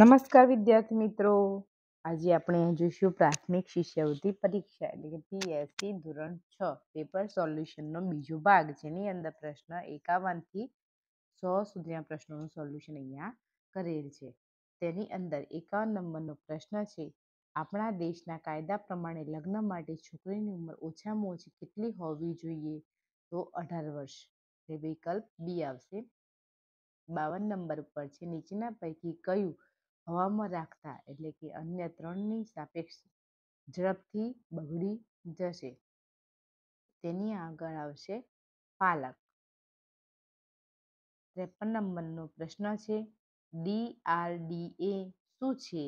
નમસ્કાર વિદ્યાર્થી મિત્રો આજે આપણે જોઈશું પ્રાથમિક શિષ્યવૃત્તિ પરીક્ષા એટલે કે પીએસસી ધોરણ છ પેપર સોલ્યુશનનો બીજો ભાગ જેની અંદર પ્રશ્ન એકાવનથી સો સુધીના પ્રશ્નોનું સોલ્યુશન અહીંયા કરેલ છે તેની અંદર એકાવન નંબરનો પ્રશ્ન છે આપણા દેશના કાયદા પ્રમાણે લગ્ન માટે છોકરીની ઉંમર ઓછામાં ઓછી કેટલી હોવી જોઈએ તો અઢાર વર્ષ એટલે વિકલ્પ બી આવશે બાવન નંબર ઉપર છે નીચેના પૈકી કયું હવામાં રાખતા એટલે કે અન્ય ત્રણની સાપેક્ષ ઝડપથી બગડી જશે તેની આગળ આવશે પાલક ત્રેપન નંબરનો પ્રશ્ન છે ડીઆરડીએ શું છે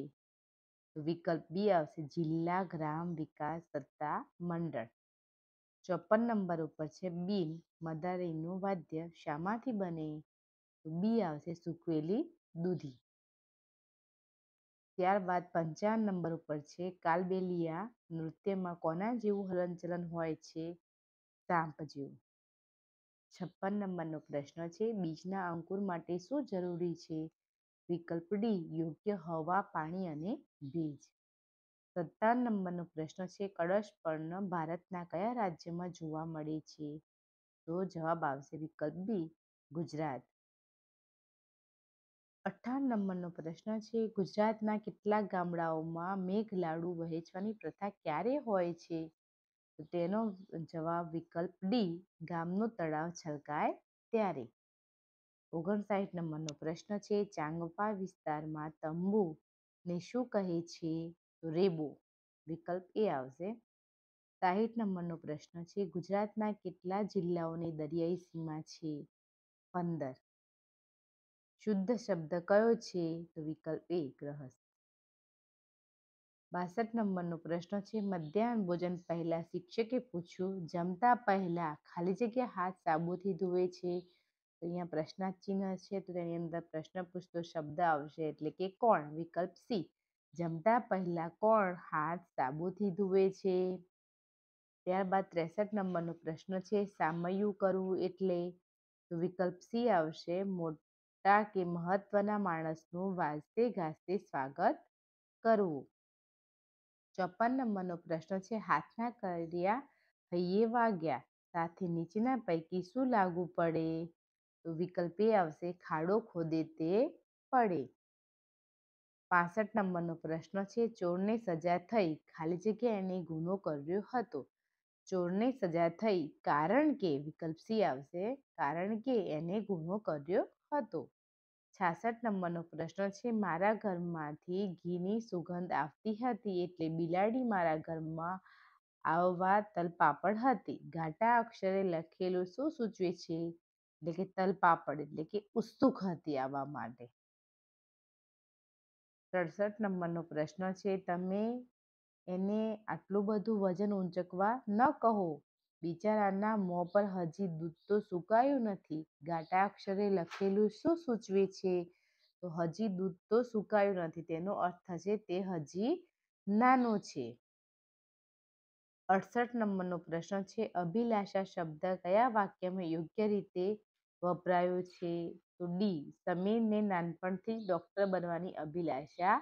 વિકલ્પ બી આવશે જિલ્લા ગ્રામ વિકાસ સત્તા મંડળ ચોપન નંબર ઉપર છે બિન મદારીનું વાદ્ય શામાંથી બને બી આવશે સૂકવેલી દૂધી ત્યારબાદ પંચાવન નંબર ઉપર છે કાલબેલિયા નૃત્યમાં કોના જેવું હલનચલન હોય છે સાંપ જેવું છપ્પન નંબરનો પ્રશ્ન છે બીજના અંકુર માટે શું જરૂરી છે વિકલ્પ ડી યોગ્ય હવા પાણી અને ભેજ સત્તાવન નંબરનો પ્રશ્ન છે કળશ પર્ણ ભારતના કયા રાજ્યમાં જોવા મળે છે તો જવાબ આવશે વિકલ્પ બી ગુજરાત અઠ્ઠાવન નંબરનો પ્રશ્ન છે ગુજરાતના કેટલાક ગામડાઓમાં મેઘલાડુ વહેંચવાની પ્રથા ક્યારે હોય છે તેનો જવાબ વિકલ્પ ડી ગામનો તળાવ છલકાય ત્યારે ઓગણસાઠ નંબરનો પ્રશ્ન છે ચાંગપા વિસ્તારમાં તંબુ ને શું કહે છે રેબો વિકલ્પ એ આવશે સાહીઠ નંબરનો પ્રશ્ન છે ગુજરાતના કેટલા જિલ્લાઓની દરિયાઈ સીમા છે પંદર શુદ્ધ શબ્દ કયો છે તો વિકલ્પ એ ગ્રહસ્થ બાસઠ નંબરનો પ્રશ્ન છે મધ્યાહન ભોજન પહેલા શિક્ષકે પૂછ્યું જમતા પહેલા ખાલી જગ્યા હાથ સાબુથી ધોવે છે તો અહીંયા પ્રશ્નાચિહ્ન છે તો તેની અંદર પ્રશ્ન પૂછતો શબ્દ આવશે એટલે કે કોણ વિકલ્પ સી જમતા પહેલા કોણ હાથ સાબુથી ધોવે છે ત્યારબાદ ત્રેસઠ નંબરનો પ્રશ્ન છે સામયું કરવું એટલે તો વિકલ્પ સી આવશે મોટ મોટા કે મહત્વના માણસનું વાજતે ગાજતે સ્વાગત કરવું ચોપન નંબરનો પ્રશ્ન છે હાથના કર્યા હૈયે વાગ્યા સાથે નીચેના પૈકી શું લાગુ પડે તો વિકલ્પ એ આવશે ખાડો ખોદે તે પડે પાસઠ નંબરનો પ્રશ્ન છે ચોરને સજા થઈ ખાલી જગ્યાએ એને ગુનો કર્યો હતો ચોરને સજા થઈ કારણ કે વિકલ્પ સી આવશે કારણ કે એને ગુનો કર્યો હતો છાસઠ નંબરનો પ્રશ્ન છે મારા ઘરમાંથી ઘીની સુગંધ આવતી હતી એટલે બિલાડી મારા ઘરમાં આવવા તલપાપડ હતી ઘાટા અક્ષરે લખેલું શું સૂચવે છે એટલે કે તલપાપડ એટલે કે ઉત્સુક હતી આવવા માટે સડસઠ નંબરનો પ્રશ્ન છે તમે એને આટલું બધું વજન ઊંચકવા ન કહો બિચારાના મોં પર હજી દૂધ તો સુકાયું નથી ગાટા અક્ષરે લખેલું શું સૂચવે છે તો હજી દૂધ તો સુકાયું નથી તેનો અર્થ છે તે હજી નાનો છે અડસઠ નંબરનો પ્રશ્ન છે અભિલાષા શબ્દ કયા વાક્યમાં યોગ્ય રીતે વપરાયો છે તો ડી સમીરને નાનપણથી જ ડૉક્ટર બનવાની અભિલાષા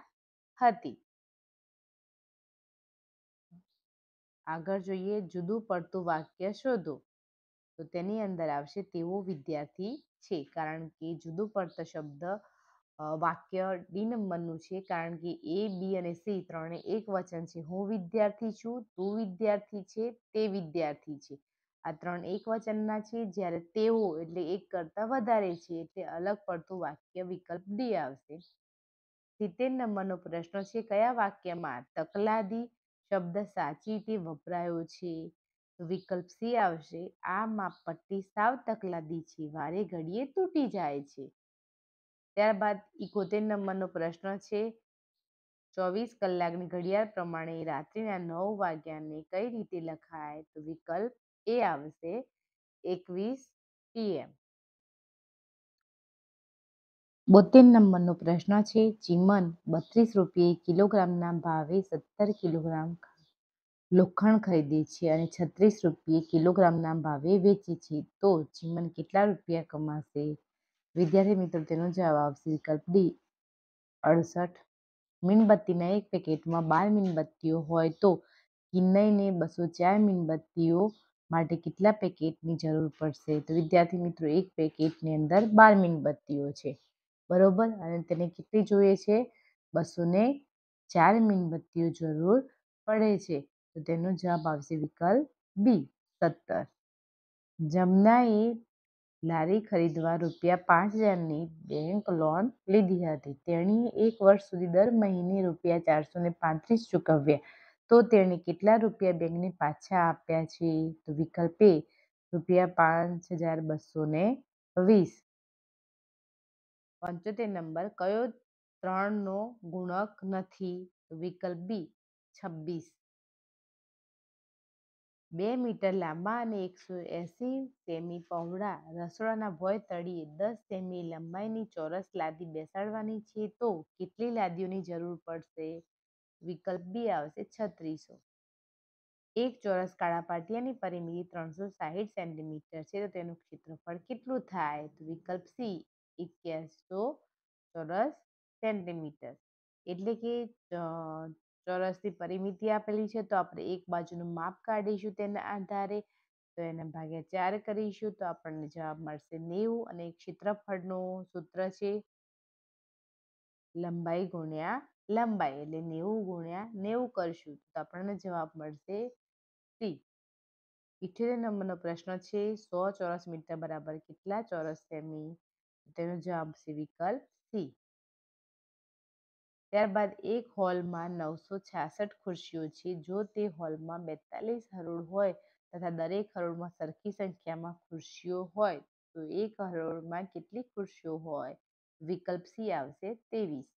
હતી આગળ જોઈએ જુદું પડતું વાક્ય શોધો તો તેની અંદર આવશે તેવો વિદ્યાર્થી છે કારણ કે જુદું પડતો શબ્દ વાક્ય ડી નંબરનું છે કારણ કે એ બી અને સી ત્રણે એક વચન છે હું વિદ્યાર્થી છું તું વિદ્યાર્થી છે તે વિદ્યાર્થી છે આ ત્રણ એક વચનના છે જ્યારે તેઓ એટલે એક કરતાં વધારે છે એટલે અલગ પડતું વાક્ય વિકલ્પ ડી આવશે સિત્તેર નંબરનો પ્રશ્ન છે કયા વાક્યમાં તકલાદી શબ્દ સાચી રીતે વપરાયો છે તો વિકલ્પ સી આવશે આ પટ્ટી સાવ તકલાદી છે વારે ઘડીએ તૂટી જાય છે ત્યારબાદ ઇકોતેર નંબરનો પ્રશ્ન છે ચોવીસ કલાકની ઘડિયાળ પ્રમાણે રાત્રિના નવ વાગ્યાને કઈ રીતે લખાય તો વિકલ્પ એ આવશે એકવીસ પીએમ બોતેર નંબરનો પ્રશ્ન છે ચીમન બત્રીસ રૂપિયે કિલોગ્રામના ભાવે સત્તર કિલોગ્રામ લોખંડ ખરીદે છે અને છત્રીસ રૂપિયે કિલોગ્રામના ભાવે વેચે છે તો ચીમન કેટલા રૂપિયા કમાશે વિદ્યાર્થી મિત્રો તેનો જવાબ આવશે વિકલ્પ ડી અડસઠ મીણબત્તીના એક પેકેટમાં બાર મીણબત્તીઓ હોય તો કિન્નઈને બસો ચાર મીણબત્તીઓ માટે કેટલા પેકેટની જરૂર પડશે તો વિદ્યાર્થી મિત્રો એક પેકેટની અંદર બાર મીણબત્તીઓ છે બરોબર અને તેને કેટલી જોઈએ છે બસો ને ચાર મીણબત્તીઓ જરૂર પડે છે તો તેનો જવાબ આવશે વિકલ્પ બી સત્તર જમનાએ લારી ખરીદવા રૂપિયા પાંચ હજારની બેંક લોન લીધી હતી તેણીએ એક વર્ષ સુધી દર મહિને રૂપિયા ચારસો ને પાંત્રીસ ચૂકવ્યા તો તેણે કેટલા રૂપિયા બેંકને પાછા આપ્યા છે તો વિકલ્પ એ રૂપિયા પાંચ હજાર બસો ને વીસ પંચોતેર નંબર કયો ત્રણનો ગુણક નથી વિકલ્પ બી છબ્બીસ બે મીટર લાંબા અને એકસો એંસી સેમી પહોળા રસોડાના ભોય તળીએ દસ સેમી લંબાઈની ચોરસ લાદી બેસાડવાની છે તો કેટલી લાદીઓની જરૂર પડશે વિકલ્પ બી આવશે છત્રીસો એક ચોરસ કાળા પાટિયાની પરિમિતિ ત્રણસો સાહીઠ સેન્ટીમીટર છે તો તેનું ક્ષેત્રફળ કેટલું થાય તો વિકલ્પ સી એક્યાસો ચોરસ સેન્ટીમીટર એટલે કે ચોરસની પરિમિતિ આપેલી છે તો આપણે એક બાજુનું માપ કાઢીશું તેના આધારે તો એના ભાગ્યા ચાર કરીશું તો આપણને જવાબ મળશે નેવું અને ક્ષેત્રફળનું સૂત્ર છે લંબાઈ ગુણ્યા લંબાઈ એટલે નેવું ગુણ્યા નેવું કરશું તો આપણને જવાબ મળશે ત્રીસ ઇઠ્યોતેર નંબરનો પ્રશ્ન છે સો ચોરસ મીટર બરાબર કેટલા ચોરસ સેમી તેનો જવાબ છે વિકલ્પ સી ત્યારબાદ એક હોલમાં નવસો છાસઠ ખુરશીઓ છે જો તે હોલમાં બેતાલીસ હરોળ હોય તથા દરેક હરોળમાં સરખી સંખ્યામાં ખુરશીઓ હોય તો એક હરોળમાં કેટલી ખુરશીઓ હોય વિકલ્પ સી આવશે ત્રેવીસ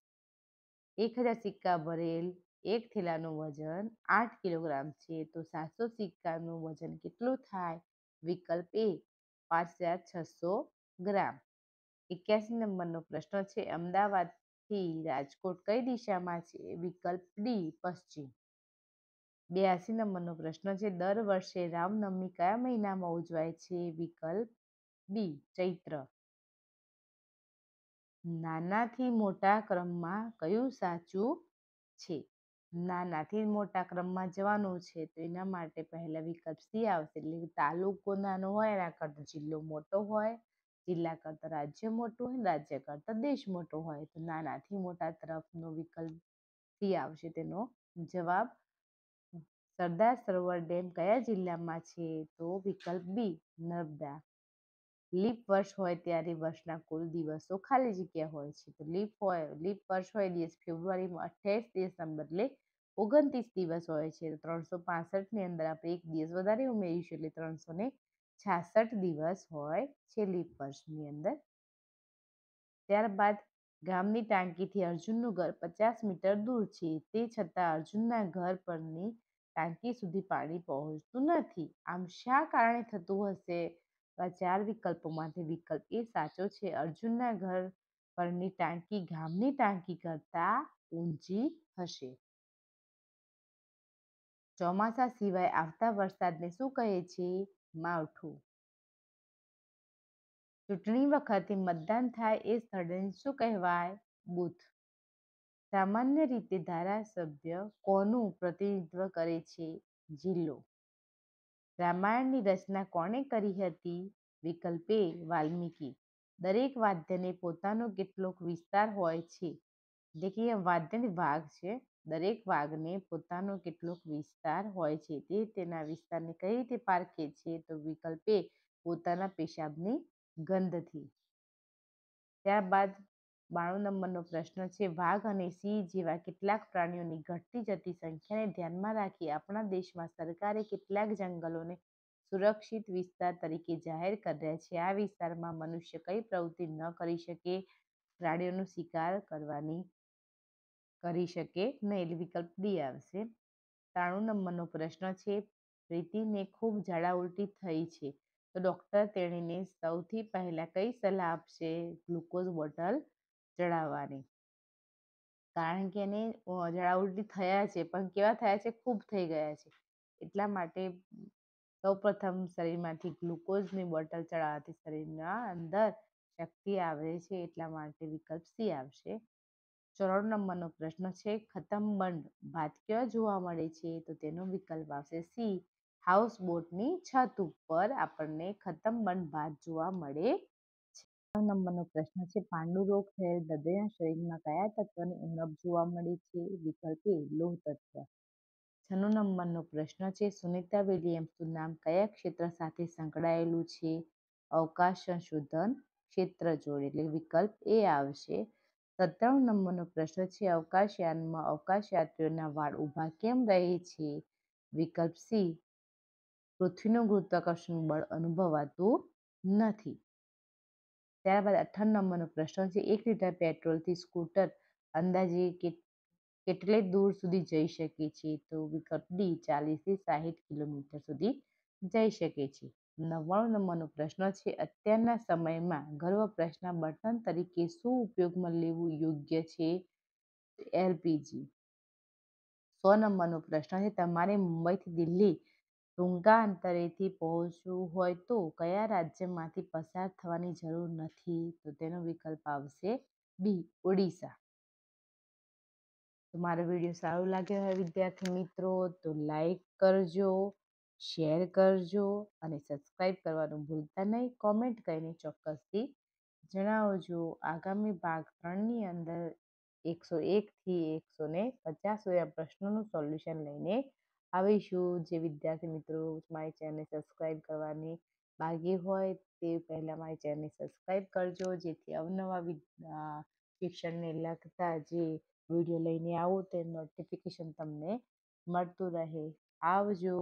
એક હજાર સિક્કા ભરેલ એક થેલાનું વજન આઠ કિલોગ્રામ છે તો સાતસો સિક્કાનું વજન કેટલું થાય વિકલ્પ એ પાંચ હજાર છસો ગ્રામ એક્યાસી નંબરનો પ્રશ્ન છે અમદાવાદથી રાજકોટ કઈ દિશામાં છે વિકલ્પ ડી પશ્ચિમ બ્યાસી નંબરનો પ્રશ્ન છે દર વર્ષે રામનવમી કયા મહિનામાં ઉજવાય છે વિકલ્પ બી ચૈત્ર નાનાથી મોટા ક્રમમાં કયું સાચું છે નાનાથી મોટા ક્રમમાં જવાનું છે તો એના માટે પહેલા વિકલ્પ સી આવશે એટલે તાલુકો નાનો હોય એના કરતાં જિલ્લો મોટો હોય જિલ્લા કરતા રાજ્ય મોટું હોય રાજ્ય કરતા દેશ મોટો હોય તો નાનાથી મોટા તરફનો વિકલ્પ સી આવશે તેનો જવાબ સરદાર સરોવર ડેમ કયા જિલ્લામાં છે તો વિકલ્પ બી નર્મદા લીપ વર્ષ હોય ત્યારે વર્ષના કુલ દિવસો ખાલી જગ્યા હોય છે તો લીપ હોય લીપ વર્ષ હોય દિવસ ફેબ્રુઆરીમાં અઠ્યાવીસ દિવસના બદલે ઓગણત્રીસ દિવસ હોય છે ત્રણસો પાસઠની અંદર આપણે એક દિવસ વધારે ઉમેરીશું એટલે ત્રણસો ને છાસઠ દિવસ હોય છે લીપ વર્ષની અંદર ત્યારબાદ ગામની ટાંકીથી અર્જુનનું ઘર પચાસ મીટર દૂર છે તે છતાં અર્જુનના ઘર પરની ટાંકી સુધી પાણી પહોંચતું નથી આમ શા કારણે થતું હશે ચાર વિકલ્પોમાંથી વિકલ્પ એ સાચો છે અર્જુનના ઘર પરની ટાંકી ગામની ટાંકી કરતા ઊંચી હશે ચોમાસા સિવાય આવતા વરસાદને શું કહે છે માવઠું ચૂંટણી વખતે મતદાન થાય એ સ્થળે શું કહેવાય બુથ સામાન્ય રીતે ધારાસભ્ય કોનું પ્રતિનિધિત્વ કરે છે જિલ્લો રામાયણની રચના કોણે કરી હતી વિકલ્પે વાલ્મીકી દરેક વાદ્યને પોતાનો કેટલોક વિસ્તાર હોય છે એટલે કે વાદ્યને ભાગ છે દરેક વાઘને પોતાનો કેટલોક વિસ્તાર હોય છે તે તેના વિસ્તારને કઈ રીતે પારખે છે તો વિકલ્પે પોતાના પેશાબની ગંધથી ત્યારબાદ બાણો નંબરનો પ્રશ્ન છે વાઘ અને સિંહ જેવા કેટલાક પ્રાણીઓની ઘટતી જતી સંખ્યાને ધ્યાનમાં રાખી આપણા દેશમાં સરકારે કેટલાક જંગલોને સુરક્ષિત વિસ્તાર તરીકે જાહેર કર્યા છે આ વિસ્તારમાં મનુષ્ય કઈ પ્રવૃત્તિ ન કરી શકે પ્રાણીઓનો શિકાર કરવાની કરી શકે નહીં એટલે વિકલ્પ ડી આવશે ત્રાણું નંબરનો પ્રશ્ન છે પ્રીતિને ખૂબ ઝાડા ઉલટી થઈ છે તો ડૉક્ટર તેણીને સૌથી પહેલાં કઈ સલાહ આપશે ગ્લુકોઝ બોટલ ચડાવવાની કારણ કે એને ઝાડા ઉલટી થયા છે પણ કેવા થયા છે ખૂબ થઈ ગયા છે એટલા માટે સૌપ્રથમ શરીરમાંથી ગ્લુકોઝની બોટલ ચડાવવાથી શરીરના અંદર શક્તિ આવે છે એટલા માટે વિકલ્પ સી આવશે ચોરાણું નંબરનો પ્રશ્ન છે ખતમ ખતમબંધ ભાત ક્યાં જોવા મળે છે તો તેનો વિકલ્પ આવશે સી હાઉસ બોટની છત ઉપર આપણને ખતમ ખતમબંધ ભાત જોવા મળે છે નંબરનો પ્રશ્ન છે પાંડુ રોગ થયેલ હૃદયના શરીરમાં કયા તત્વની ઉણપ જોવા મળે છે વિકલ્પ એ લોહ તત્વ છનો નંબરનો પ્રશ્ન છે સુનિતા વિલિયમ્સનું નામ કયા ક્ષેત્ર સાથે સંકળાયેલું છે અવકાશ સંશોધન ક્ષેત્ર જોડે એટલે વિકલ્પ એ આવશે સત્તાણું નંબરનો પ્રશ્ન છે અવકાશયાનમાં અવકાશયાત્રીઓના વાળ ઊભા કેમ રહે છે વિકલ્પ સી પૃથ્વીનું ગુરુત્વાકર્ષણ બળ અનુભવાતું નથી ત્યારબાદ અઠ્ઠાણું નંબરનો પ્રશ્ન છે એક લીટર પેટ્રોલથી સ્કૂટર અંદાજે કેટલે દૂર સુધી જઈ શકે છે તો વિકલ્પ ડી ચાલીસથી સાહીઠ કિલોમીટર સુધી જઈ શકે છે નવ્વાણું નંબરનો પ્રશ્ન છે અત્યારના સમયમાં ગર્વ પ્રશ્ન બળતણ તરીકે શું ઉપયોગમાં લેવું યોગ્ય છે એલપીજી સો નંબરનો પ્રશ્ન છે તમારે મુંબઈથી દિલ્હી ટૂંકા અંતરેથી પહોંચવું હોય તો કયા રાજ્યમાંથી પસાર થવાની જરૂર નથી તો તેનો વિકલ્પ આવશે બી ઓડિશા તમારો વિડીયો સારો લાગ્યો હોય વિદ્યાર્થી મિત્રો તો લાઈક કરજો શેર કરજો અને સબસ્ક્રાઈબ કરવાનું ભૂલતા નહીં કોમેન્ટ કરીને ચોક્કસથી જણાવજો આગામી ભાગ ત્રણની અંદર એકસો એકથી એકસો ને પચાસ સુધી પ્રશ્નોનું સોલ્યુશન લઈને આવીશું જે વિદ્યાર્થી મિત્રો મારી ચેનલને સબસ્ક્રાઈબ કરવાની બાકી હોય તે પહેલાં મારી ચેનલને સબસ્ક્રાઈબ કરજો જેથી અવનવા શિક્ષણને લગતા જે વિડીયો લઈને આવું તે નોટિફિકેશન તમને મળતું રહે આવજો